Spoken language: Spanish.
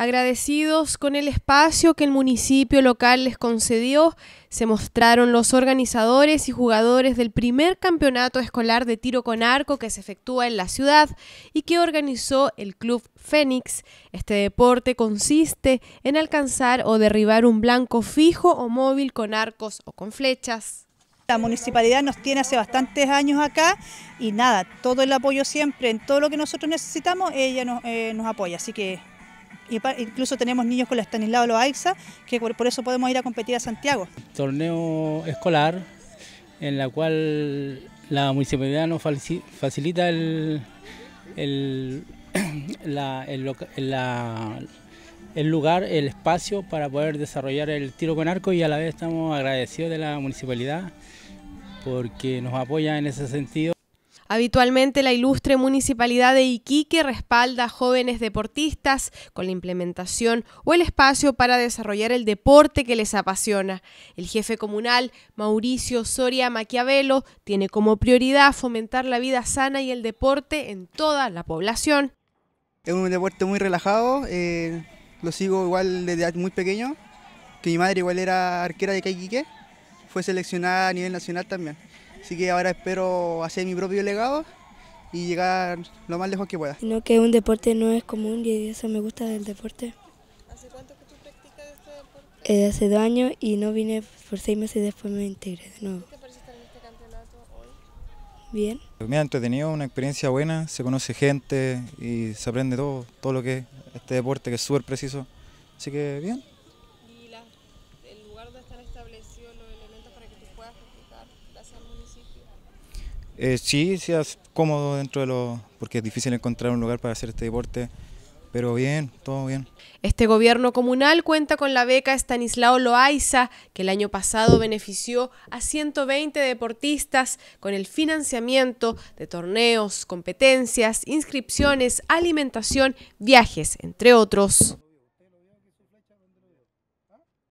Agradecidos con el espacio que el municipio local les concedió, se mostraron los organizadores y jugadores del primer campeonato escolar de tiro con arco que se efectúa en la ciudad y que organizó el Club Fénix. Este deporte consiste en alcanzar o derribar un blanco fijo o móvil con arcos o con flechas. La municipalidad nos tiene hace bastantes años acá y nada, todo el apoyo siempre, en todo lo que nosotros necesitamos, ella nos, eh, nos apoya. Así que incluso tenemos niños con la Estanislao Loaiza, que por, eso podemos ir a competir a Santiago. Torneo escolar, en la cual la municipalidad nos facilita el, lugar, el espacio para poder desarrollar el tiro con arco y a la vez estamos agradecidos de la municipalidad porque nos apoya en ese sentido. Habitualmente la ilustre municipalidad de Iquique respalda a jóvenes deportistas con la implementación o el espacio para desarrollar el deporte que les apasiona. El jefe comunal, Mauricio Soria Maquiavelo, tiene como prioridad fomentar la vida sana y el deporte en toda la población. Es un deporte muy relajado, eh, lo sigo igual desde muy pequeño, que mi madre igual era arquera de Iquique, fue seleccionada a nivel nacional también. Así que ahora espero hacer mi propio legado y llegar lo más lejos que pueda. Sino que un deporte no es común y eso me gusta del deporte. ¿Hace cuánto que tú practicas este deporte? Eh, hace dos años y no vine por seis meses y después me integré de nuevo. ¿Qué te parece estar en este campeonato hoy? Bien. Me ha entretenido, una experiencia buena, se conoce gente y se aprende todo, todo lo que es este deporte que es súper preciso. Así que bien los elementos para que tú puedas gracias al municipio? Eh, sí, seas cómodo dentro de los... porque es difícil encontrar un lugar para hacer este deporte, pero bien, todo bien. Este gobierno comunal cuenta con la beca Estanislao Loaiza, que el año pasado benefició a 120 deportistas con el financiamiento de torneos, competencias, inscripciones, alimentación, viajes, entre otros.